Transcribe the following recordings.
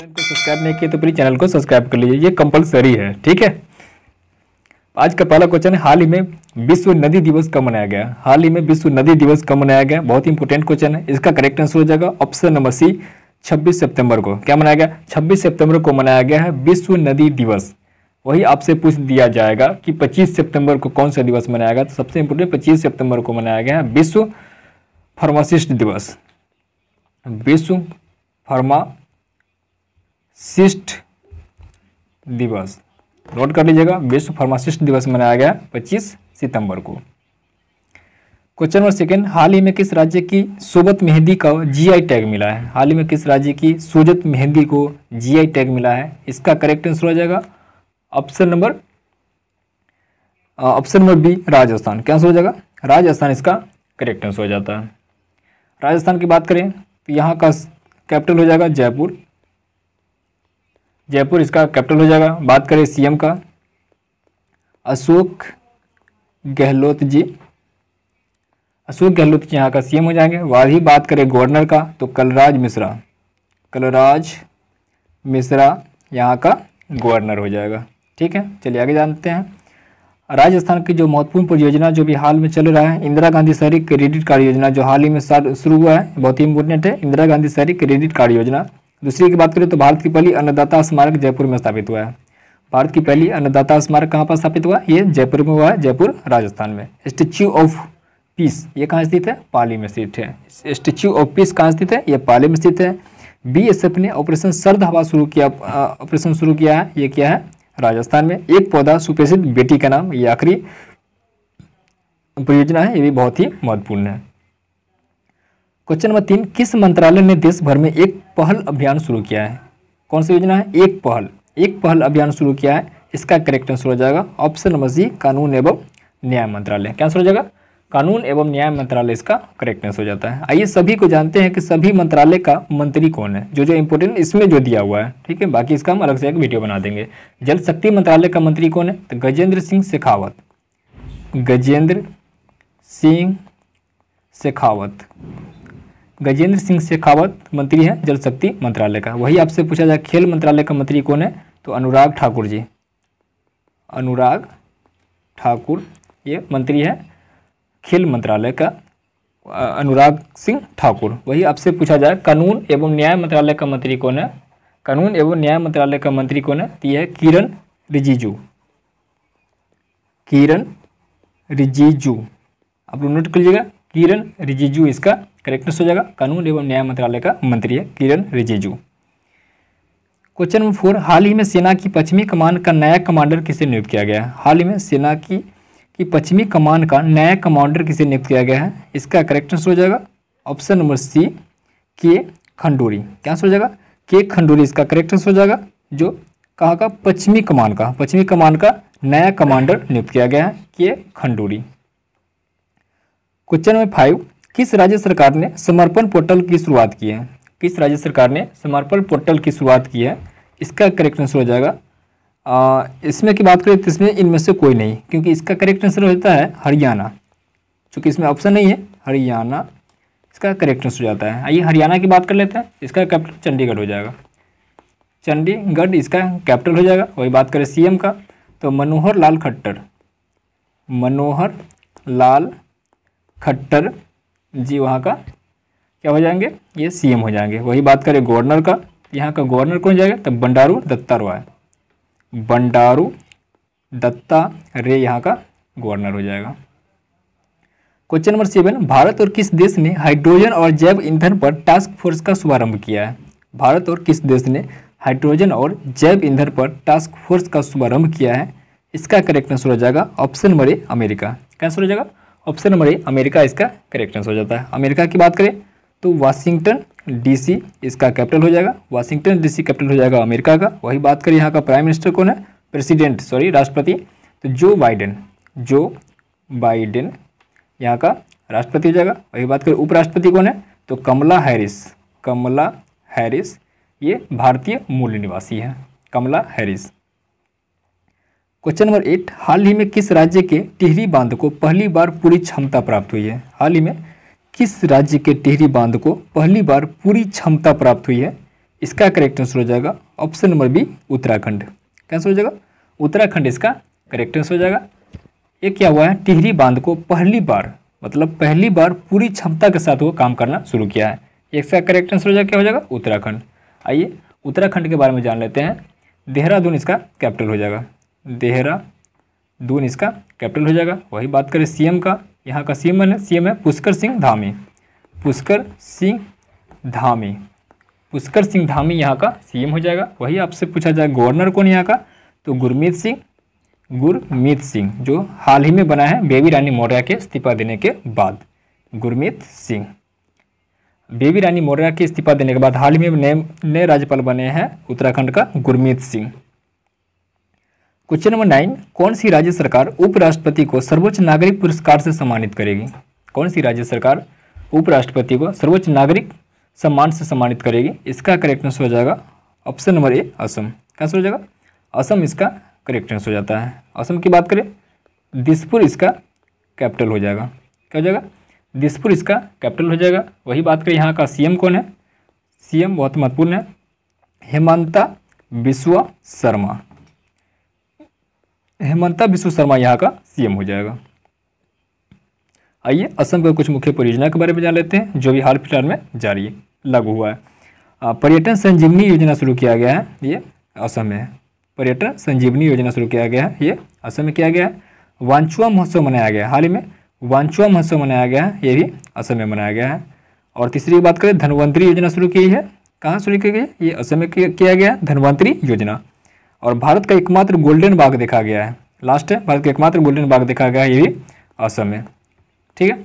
channel को subscribe नहीं किया तो प्लीज चैनल को सब्सक्राइब कर लीजिए ये कंपलसरी है ठीक है आज का पहला क्वेश्चन है हाल ही में विश्व नदी दिवस कब मनाया गया हाल ही में विश्व नदी दिवस कब मनाया गया बहुत ही इंपॉर्टेंट क्वेश्चन है इसका करेक्ट आंसर हो जाएगा ऑप्शन नंबर सी 26 सितंबर को क्या मनाया गया 26 सितंबर को मनाया गया है विश्व नदी दिवस वही आपसे पूछ दिया जाएगा कि 25 सितंबर को कौन सा दिवस मनाया गया तो सबसे इंपोर्टेंट 25 सितंबर को मनाया गया है विश्व फार्मासिस्ट दिवस विश्व फार्मा सिस्ट दिवस नोट कर लीजिएगा विश्व फार्मासिस्ट दिवस मनाया गया 25 सितंबर को क्वेश्चन नंबर सेकेंड हाल ही में किस राज्य की सोबत मेहंदी का जीआई टैग मिला है हाल ही में किस राज्य की सोजत मेहंदी को जीआई टैग मिला है इसका करेक्ट आंसर हो जाएगा option number option number B Rajasthan क्या आंसर हो जाएगा राजस्थान इसका करेक्ट आंसर हो जाता है राजस्थान की बात करें तो यहाँ का कैपिटल हो जाएगा जयपुर जयपुर इसका कैपिटल हो जाएगा बात करें सीएम का अशोक गहलोत जी अशोक गहलोत जी यहाँ का सीएम हो जाएंगे वही बात करें गवर्नर का तो कलराज मिश्रा कलराज मिश्रा यहाँ का गवर्नर हो जाएगा ठीक है चलिए आगे जानते हैं राजस्थान की जो महत्वपूर्ण परियोजना जो भी हाल में चल रहा है इंदिरा गांधी शहरी क्रेडिट कार्ड योजना जो हाल ही में शुरू हुआ है बहुत ही इंपॉर्टेंट है इंदिरा गांधी शहरी क्रेडिट कार्ड योजना दूसरी की बात करें तो भारत की पहली अन्नदाता स्मारक जयपुर में स्थापित हुआ है भारत की पहली अन्नदाता स्मारक कहाँ पर स्थापित हुआ ये जयपुर में हुआ है जयपुर राजस्थान में स्टेच्यू ऑफ पीस ये कहाँ स्थित है पाली में स्थित है स्टेच्यू ऑफ पीस कहाँ स्थित है ये पाली में स्थित है बीएसएफ ने ऑपरेशन सर्द हवा शुरू किया ऑपरेशन शुरू किया है ये क्या है राजस्थान में एक पौधा सुप्रसिद्ध बेटी का नाम ये आखिरी परियोजना है ये भी बहुत ही महत्वपूर्ण है क्वेश्चन नंबर तीन किस मंत्रालय ने देश भर में एक पहल अभियान शुरू किया है कौन सी योजना है एक पहल एक पहल अभियान शुरू किया है इसका करेक्ट आंसर हो जाएगा ऑप्शन नंबर सी कानून एवं न्याय मंत्रालय क्या आंसर हो जाएगा कानून एवं न्याय मंत्रालय इसका करेक्टनेस हो जाता है आइए सभी को जानते हैं कि सभी मंत्रालय का मंत्री कौन है जो जो इंपोर्टेंट इसमें जो दिया हुआ है ठीक है बाकी इसका हम अलग से एक वीडियो बना देंगे जल शक्ति मंत्रालय का मंत्री कौन है तो गजेंद्र सिंह शेखावत गजेंद्र सिंह शेखावत गजेंद्र सिंह शेखावत मंत्री हैं जल शक्ति मंत्रालय का वही आपसे पूछा जाए खेल मंत्रालय का मंत्री कौन है तो अनुराग ठाकुर जी अनुराग ठाकुर ये मंत्री है खेल मंत्रालय का अनुराग सिंह ठाकुर वही आपसे पूछा जाए कानून एवं न्याय मंत्रालय का मंत्री कौन है कानून एवं न्याय मंत्रालय का मंत्री कौन है तो यह है किरण रिजिजू किरण रिजिजू आप लोग नोट कर लीजिएगा किरण रिजिजू इसका करेक्टनेस हो जाएगा कानून एवं न्याय मंत्रालय का मंत्री है Kiren Rijiju question number four हाल ही में सेना की पश्चिमी कमान का नया कमांडर किसे नियुक्त किया गया है हाल ही में सेना की की पश्चिमी कमान का नया कमांडर किसे नियुक्त किया गया है इसका करेक्टनेस हो जाएगा ऑप्शन नंबर सी के खंडूरी क्या हो जाएगा के खंडूरी इसका करेक्टनेस हो जाएगा जो कहा का पश्चिमी कमान का पश्चिमी कमान का नया कमांडर नियुक्त किया गया है के खंडूरी क्वेश्चन नंबर फाइव किस राज्य सरकार ने समर्पण पोर्टल की शुरुआत की है किस राज्य सरकार ने समर्पण पोर्टल की शुरुआत की है इसका करेक्ट आंसर हो जाएगा आ, इसमें की बात करें तो इसमें इनमें से कोई नहीं क्योंकि इसका करेक्ट आंसर होता है हरियाणा चूँकि इसमें ऑप्शन नहीं है हरियाणा इसका करेक्ट आंसर हो जाता है आइए हरियाणा की बात कर लेते हैं इसका कैपिटल चंडीगढ़ हो जाएगा चंडीगढ़ इसका कैपिटल हो जाएगा वही बात करें सीएम का तो मनोहर लाल खट्टर मनोहर लाल खट्टर जी वहाँ का क्या हो जाएंगे ये सीएम हो जाएंगे वही बात करें गवर्नर का यहाँ का गवर्नर कौन जाएगा तब बंडारू दत्ता है बंडारू दत्ता रे यहाँ का गवर्नर हो जाएगा क्वेश्चन नंबर सेवन भारत और किस देश ने हाइड्रोजन और जैव ईंधन पर टास्क फोर्स का शुभारंभ किया है भारत और किस देश ने हाइड्रोजन और जैव ईंधन पर टास्क फोर्स का शुभारंभ किया है इसका करेक्ट आंसर हो जाएगा ऑप्शन नंबर ए अमेरिका क्या आंसर हो जाएगा ऑप्शन नंबर ए अमेरिका इसका करेक्ट आंसर हो जाता है अमेरिका की बात करें तो वाशिंगटन डीसी इसका कैपिटल हो जाएगा वाशिंगटन डीसी कैपिटल हो जाएगा अमेरिका का वही बात करें यहाँ का प्राइम मिनिस्टर कौन है प्रेसिडेंट सॉरी राष्ट्रपति तो जो बाइडेन जो बाइडेन यहाँ का राष्ट्रपति हो जाएगा वही बात करें उपराष्ट्रपति कौन है तो कमला हैरिस कमला हैरिस ये भारतीय मूल निवासी है Kamala Harris question number eight हाल ही में किस राज्य के टिहरी बांध को पहली बार पूरी क्षमता प्राप्त हुई है हाल ही में किस राज्य के टिहरी बांध को पहली बार पूरी क्षमता प्राप्त हुई है इसका करेक्ट आंसर हो जाएगा ऑप्शन नंबर बी उत्तराखंड कैंसर हो जाएगा उत्तराखंड इसका करेक्ट आंसर हो जाएगा ये क्या हुआ है टिहरी बांध को पहली बार मतलब पहली बार पूरी क्षमता के साथ वो काम करना शुरू किया है इसका करेक्ट आंसर हो जाएगा क्या हो जाएगा उत्तराखंड आइए उत्तराखंड के बारे में जान लेते हैं देहरादून इसका कैपिटल हो जाएगा देहरा दून इसका कैपिटल हो जाएगा वही बात करें सीएम का यहाँ का सीएम है सीएम है पुष्कर सिंह धामी पुष्कर सिंह धामी पुष्कर सिंह धामी यहाँ का सीएम हो जाएगा वही आपसे पूछा जाए गवर्नर कौन यहाँ का तो गुरमीत सिंह गुरमीत सिंह जो हाल ही में बना है बेबी रानी मौर्य के इस्तीफा देने के बाद गुरमीत सिंह बेबी रानी मौर्य के इस्तीफा देने के बाद हाल ही में नए नए राज्यपाल बने हैं उत्तराखंड का Gurmeet Singh question number nine कौन सी राज्य सरकार उपराष्ट्रपति को सर्वोच्च नागरिक पुरस्कार से सम्मानित करेगी कौन सी राज्य सरकार उपराष्ट्रपति को सर्वोच्च नागरिक सम्मान से सम्मानित करेगी इसका करेक्ट आंसर हो जाएगा ऑप्शन नंबर ए असम कैंसर आंसर हो जाएगा असम इसका करेक्ट आंसर हो जाता है असम की बात करें दिसपुर इसका कैपिटल हो जाएगा क्या हो जाएगा दिसपुर इसका कैपिटल हो जाएगा वही बात करें यहाँ का सीएम कौन है सीएम बहुत महत्वपूर्ण है हेमंता विश्व शर्मा हेमंता विश्व शर्मा यहाँ का सीएम हो जाएगा आइए असम का कुछ मुख्य परियोजना के बारे में जान लेते हैं जो भी हाल फिलहाल में जारी लागू हुआ है पर्यटन संजीवनी योजना शुरू किया गया है ये असम में पर्यटन संजीवनी योजना शुरू किया गया है ये असम में किया गया है वांचुआ महोत्सव मनाया गया है हाल ही में वांचुआ महोत्सव मनाया गया है ये भी असम में मनाया गया है और तीसरी बात करें धनवंतरी योजना शुरू की है कहाँ शुरू की गई ये असम में किया गया धनवंतरी योजना और भारत का एकमात्र गोल्डन बाघ देखा गया है लास्ट है भारत का एकमात्र गोल्डन बाग देखा गया है ये भी असम में ठीक है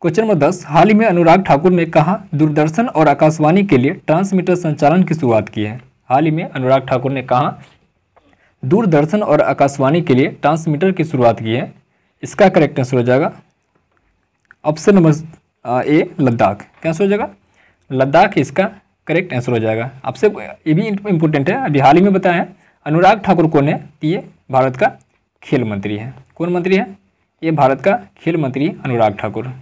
क्वेश्चन नंबर दस हाल ही में अनुराग ठाकुर ने कहा दूरदर्शन और आकाशवाणी के लिए ट्रांसमीटर संचालन की शुरुआत की है हाल ही में अनुराग ठाकुर ने कहा दूरदर्शन और आकाशवाणी के लिए ट्रांसमीटर की शुरुआत की है इसका करेक्ट आंसर हो जाएगा ऑप्शन नंबर ए लद्दाख क्या हो जाएगा लद्दाख इसका करेक्ट आंसर हो जाएगा आपसे ये भी इम्पोर्टेंट है अभी हाल ही में बताया अनुराग ठाकुर कौन है ये भारत का खेल मंत्री है कौन मंत्री है ये भारत का खेल मंत्री अनुराग ठाकुर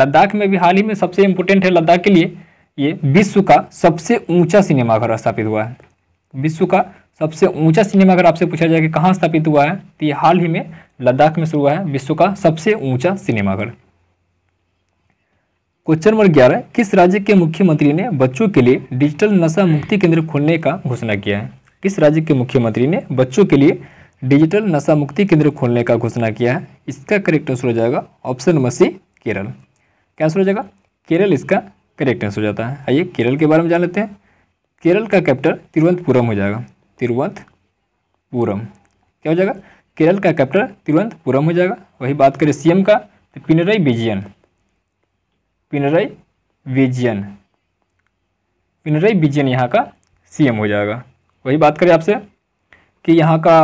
लद्दाख में भी हाल ही में सबसे इम्पोर्टेंट है लद्दाख के लिए ये विश्व का सबसे ऊंचा सिनेमाघर स्थापित हुआ है विश्व का सबसे ऊंचा सिनेमाघर आपसे पूछा जाए कि कहाँ स्थापित हुआ है तो ये हाल ही में लद्दाख में शुरू हुआ है विश्व का सबसे ऊंचा सिनेमाघर क्वेश्चन नंबर ग्यारह किस राज्य के मुख्यमंत्री ने बच्चों के लिए डिजिटल नशा मुक्ति केंद्र खोलने का घोषणा किया है किस राज्य के मुख्यमंत्री ने बच्चों के लिए डिजिटल नशा मुक्ति केंद्र खोलने का घोषणा किया है इसका करेक्ट आंसर हो जाएगा ऑप्शन नंबर सी केरल क्या आंसर हो जाएगा केरल इसका करेक्ट आंसर हो जाता है आइए केरल के बारे में जान लेते हैं केरल का कैप्टन तिरुवंतपुरम हो जाएगा तिरुवंतपुरम क्या हो जाएगा केरल का कैप्टन तिरुवंतपुरम हो जाएगा वही बात करें सीएम का तो पिनराई विजयन पिनरई विजयन पिनरई विजयन यहाँ का सीएम हो जाएगा वही बात करें आपसे कि यहाँ का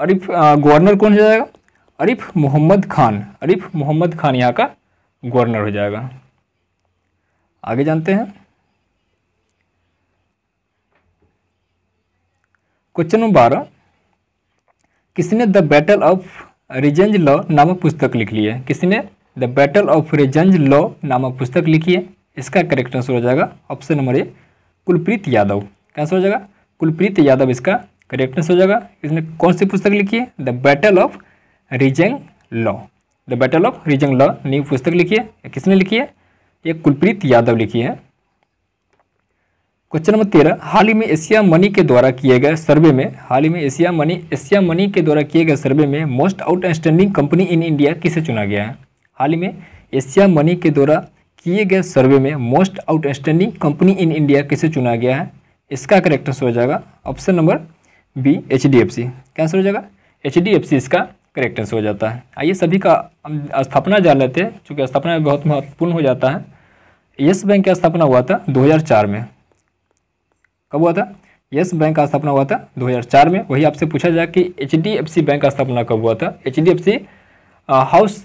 अरिफ गवर्नर कौन हो जाएगा अरिफ मोहम्मद खान अरिफ मोहम्मद खान यहाँ का गवर्नर हो जाएगा आगे जानते हैं क्वेश्चन नंबर बारह किसने the battle of Rezang La नामक पुस्तक लिख ली है किसने the battle of Rezang La नामक पुस्तक लिखी है इसका करेक्ट आंसर हो जाएगा option number A Kulpreet Yadav क्या आंसर हो जाएगा कुलप्रीत यादव इसका करेक्ट आंसर हो जाएगा इसने कौन सी पुस्तक लिखी है the battle of Rezang La the battle of Rezang La न्यू पुस्तक लिखी है किसने लिखी है ये कुलप्रीत यादव लिखी है क्वेश्चन नंबर तेरह हाल ही में एशिया मनी के द्वारा किए गए सर्वे में हाल ही में एशिया मनी एशिया मनी के द्वारा किए गए सर्वे में most outstanding company in India किसे चुना गया है हाल ही में एशिया मनी के द्वारा किए गए सर्वे में most outstanding company in India किसे चुना गया है इसका करेक्ट आंसर हो जाएगा option number B H D F C क्या आंसर हो जाएगा एच डी एफ सी इसका करेक्ट आंसर हो जाता है आइए सभी का स्थापना जान लेते हैं चूँकि स्थापना बहुत महत्वपूर्ण हो जाता है येस बैंक का स्थापना हुआ था 2004 में कब हुआ था येस बैंक का स्थापना हुआ था 2004 में वही आपसे पूछा जाए कि एच बैंक का स्थापना कब हुआ था H house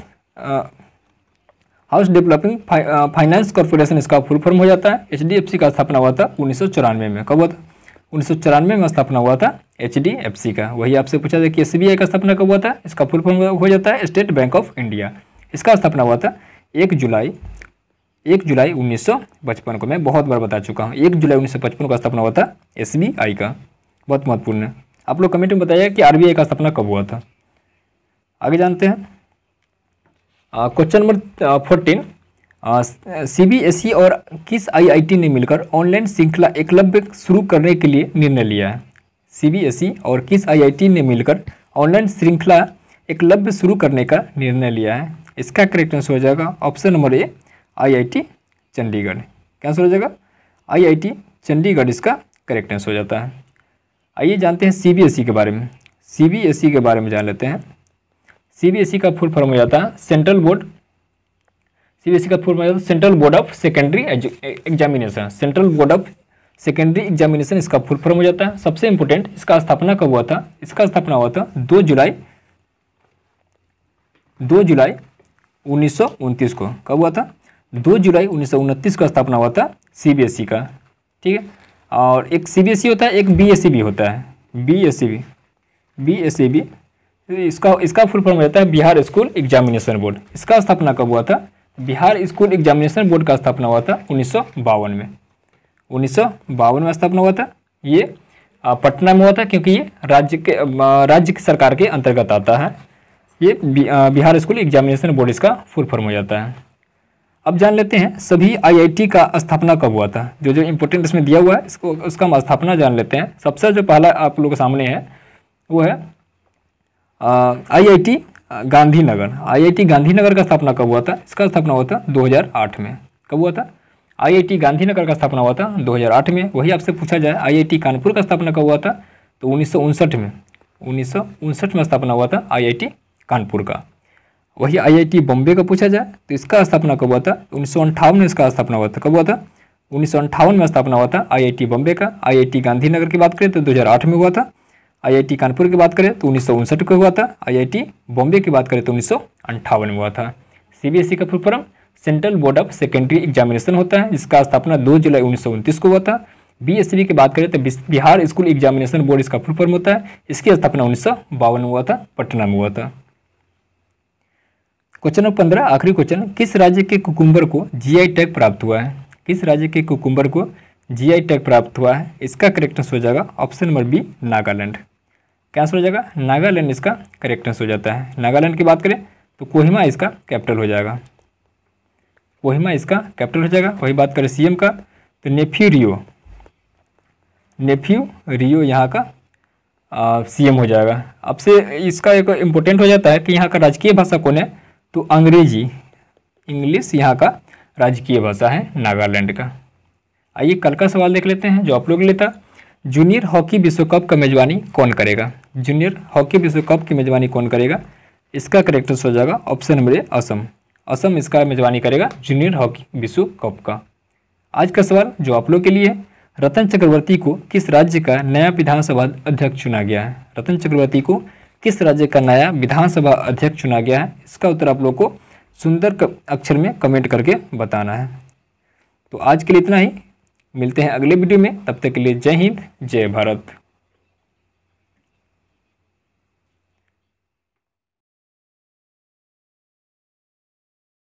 house developing finance corporation इसका फुल फॉर्म हो जाता है एच का स्थापना हुआ था उन्नीस में कब हुआ था उन्नीस में स्थापना हुआ था एच का वही आपसे पूछा था कि एस का स्थापना कब हुआ था इसका फुल फॉर्म हो जाता है स्टेट बैंक ऑफ इंडिया इसका स्थापना हुआ था एक जुलाई एक जुलाई उन्नीस को मैं बहुत बार बता चुका हूँ एक जुलाई उन्नीस का स्थापना हुआ था एस का बहुत महत्वपूर्ण है आप लोग कमेंट में बताइए कि आर का स्थापना कब हुआ था आगे जानते हैं question number fourteen C B S E और किस आई आई टी ने मिलकर ऑनलाइन श्रृंखला एकलव्य शुरू करने के लिए निर्णय लिया है सी बी एस ई और किस आई आई टी ने मिलकर ऑनलाइन श्रृंखला एकलव्य शुरू करने का निर्णय लिया है इसका करेक्ट आंसर हो जाएगा option number A I I T Chandigarh क्या आंसर हो जाएगा आई आई टी चंडीगढ़ इसका करेक्ट आंसर हो जाता है आइए जानते हैं सी बी एस ई के बारे में सी बी एस ई के बारे में जान लेते हैं सीबीएसई e का फुल फॉर्म हो जाता है सेंट्रल बोर्ड सीबीएसई का फुल फॉर्म हो जाता है central board of secondary examination central board of secondary examination इसका फुल फॉर्म हो जाता है सबसे इंपोर्टेंट इसका स्थापना कब हुआ था इसका स्थापना हुआ था दो जुलाई दो जुलाई उन्नीस को कब हुआ था दो जुलाई उन्नीस का स्थापना हुआ था सीबीएसई e का ठीक है और एक सीबीएसई e होता है एक भी होता है सी बी इसका इसका फुल फॉर्म हो जाता है बिहार स्कूल एग्जामिनेशन बोर्ड इसका स्थापना कब हुआ था बिहार स्कूल एग्जामिनेशन बोर्ड का स्थापना हुआ था उन्नीस में उन्नीस में स्थापना हुआ था ये पटना में हुआ था क्योंकि ये राज्य के राज्य की सरकार के अंतर्गत आता है ये बिहार स्कूल एग्जामिनेशन बोर्ड इसका फुल फॉर्म हो जाता है अब जान लेते हैं सभी आईआईटी का स्थापना कब हुआ था जो जो इम्पोर्टेंट इसमें दिया हुआ है इसको उसका हम स्थापना जान लेते हैं सबसे जो पहला आप लोगों के सामने है वो है आईआईटी गांधीनगर आईआईटी गांधीनगर का स्थापना कब हुआ था इसका स्थापना हुआ था 2008 में कब हुआ था आईआईटी गांधीनगर का स्थापना हुआ था 2008 में वही आपसे पूछा जाए आईआईटी कानपुर का स्थापना कब हुआ था तो उन्नीस में उन्नीस में स्थापना हुआ था टी कानपुर का वही टी बॉम्बे का पूछा जाए तो इसका स्थापना कब हुआ था उन्नीस में इसका स्थापना हुआ था कब हुआ था उन्नीस में स्थापना हुआ था आईआईटी बॉम्बे का आईआईटी गांधीनगर की बात करें तो 2008 में हुआ था आईआईटी कानपुर की बात करें तो उन्नीस को हुआ था आईआईटी बॉम्बे की बात करें तो उन्नीस में हुआ था सीबीएसई का full form central board of secondary examination होता है जिसका स्थापना 2 जुलाई उन्नीस को हुआ था बीएससीबी की बात करें तो बिहार स्कूल एग्जामिनेशन बोर्ड इसका फुल फॉर्म होता है इसकी स्थापना उन्नीस में हुआ था पटना में हुआ था क्वेश्चन नंबर पंद्रह आखिरी क्वेश्चन किस राज्य के कुकुम्बर को जी टैग प्राप्त हुआ है किस राज्य के कुकुम्बर को जीआई टैग प्राप्त हुआ है इसका करेक्ट आंसर हो जाएगा ऑप्शन नंबर बी नागालैंड क्या आंसर हो जाएगा नागालैंड इसका करेक्ट आंसर हो जाता है नागालैंड की बात करें तो कोहिमा इसका कैपिटल हो जाएगा कोहिमा इसका कैपिटल हो जाएगा वही बात करें सीएम का तो नेफ्यू रियो नेफ्यू रियो यहाँ का सीएम हो जाएगा अब से इसका एक इम्पोर्टेंट हो जाता है कि यहाँ का राजकीय भाषा कौन है तो अंग्रेजी इंग्लिश यहाँ का राजकीय भाषा है नागालैंड का आइए कल का सवाल देख लेते हैं जो आप लोग लेता जूनियर हॉकी विश्व कप का मेजबानी कौन करेगा जूनियर हॉकी विश्व कप की मेज़बानी कौन करेगा इसका करेक्टर हो जाएगा option number A Assam Assam इसका मेज़बानी करेगा जूनियर हॉकी विश्व कप का आज का सवाल जो आप लोग के लिए है रतन चक्रवर्ती को किस राज्य का नया विधानसभा अध्यक्ष चुना गया है रतन चक्रवर्ती को किस राज्य का नया विधानसभा अध्यक्ष चुना गया है इसका उत्तर आप लोग को सुंदर अक्षर में कमेंट करके बताना है तो आज के लिए इतना ही मिलते हैं अगले वीडियो में तब तक के लिए जय हिंद जय भारत